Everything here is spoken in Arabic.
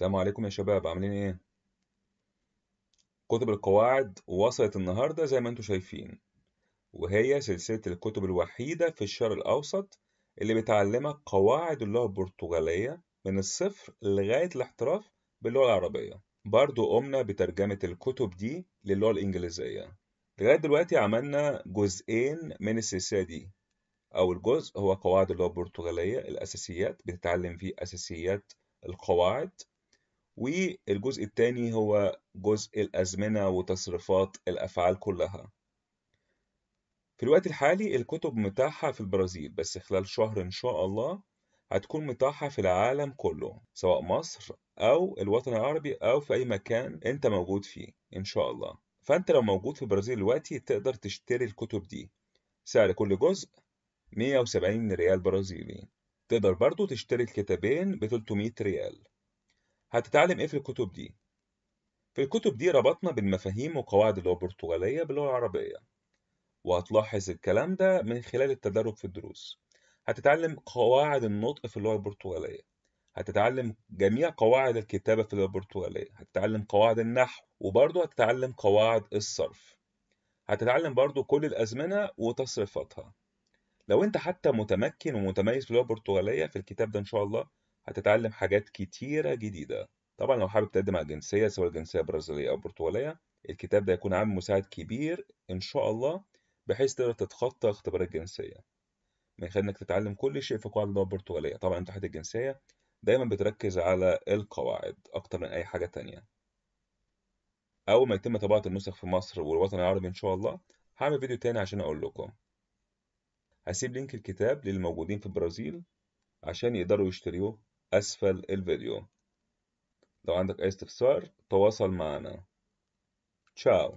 السلام عليكم يا شباب عاملين ايه كتب القواعد وصلت النهارده زي ما انتم شايفين وهي سلسله الكتب الوحيده في الشرق الاوسط اللي بتعلمك قواعد اللغه البرتغاليه من الصفر لغايه الاحتراف باللغه العربيه برضو قمنا بترجمه الكتب دي للغه الانجليزيه لغايه دلوقتي عملنا جزئين من السلسله دي اول جزء هو قواعد اللغه البرتغاليه الاساسيات بتتعلم فيه اساسيات القواعد والجزء الثاني هو جزء الأزمنة وتصريفات الأفعال كلها في الوقت الحالي الكتب متاحة في البرازيل بس خلال شهر إن شاء الله هتكون متاحة في العالم كله سواء مصر أو الوطن العربي أو في أي مكان أنت موجود فيه إن شاء الله فأنت لو موجود في البرازيل دلوقتي تقدر تشتري الكتب دي سعر كل جزء 170 ريال برازيلي تقدر برضو تشتري الكتابين ب 300 ريال هتتعلم إيه في الكتب دي؟ في الكتب دي ربطنا بين مفاهيم وقواعد اللغة البرتغالية باللغة العربية وهتلاحظ الكلام ده من خلال التدرج في الدروس هتتعلم قواعد النطق في اللغة البرتغالية هتتعلم جميع قواعد الكتابة في اللغة البرتغالية هتتعلم قواعد النحو وبرضه هتتعلم قواعد الصرف هتتعلم برضه كل الأزمنة وتصريفاتها لو أنت حتى متمكن ومتميز في اللغة البرتغالية في الكتاب ده إن شاء الله هتتعلم حاجات كتيرة جديدة طبعا لو حابب تقدم على جنسية سواء جنسية برازيلية أو برتغالية الكتاب ده هيكون عامل مساعد كبير إن شاء الله بحيث تقدر تتخطى اختبار الجنسية من خلال إنك تتعلم كل شيء في قواعد اللغة البرتغالية طبعا امتحانات الجنسية دايما بتركز على القواعد أكتر من أي حاجة تانية أول ما يتم طباعة النسخ في مصر والوطن العربي إن شاء الله هعمل فيديو تاني عشان أقول لكم هسيب لينك الكتاب للموجودين في البرازيل عشان يقدروا يشتريوه أسفل الفيديو لو عندك أي استفسار تواصل معنا تشاو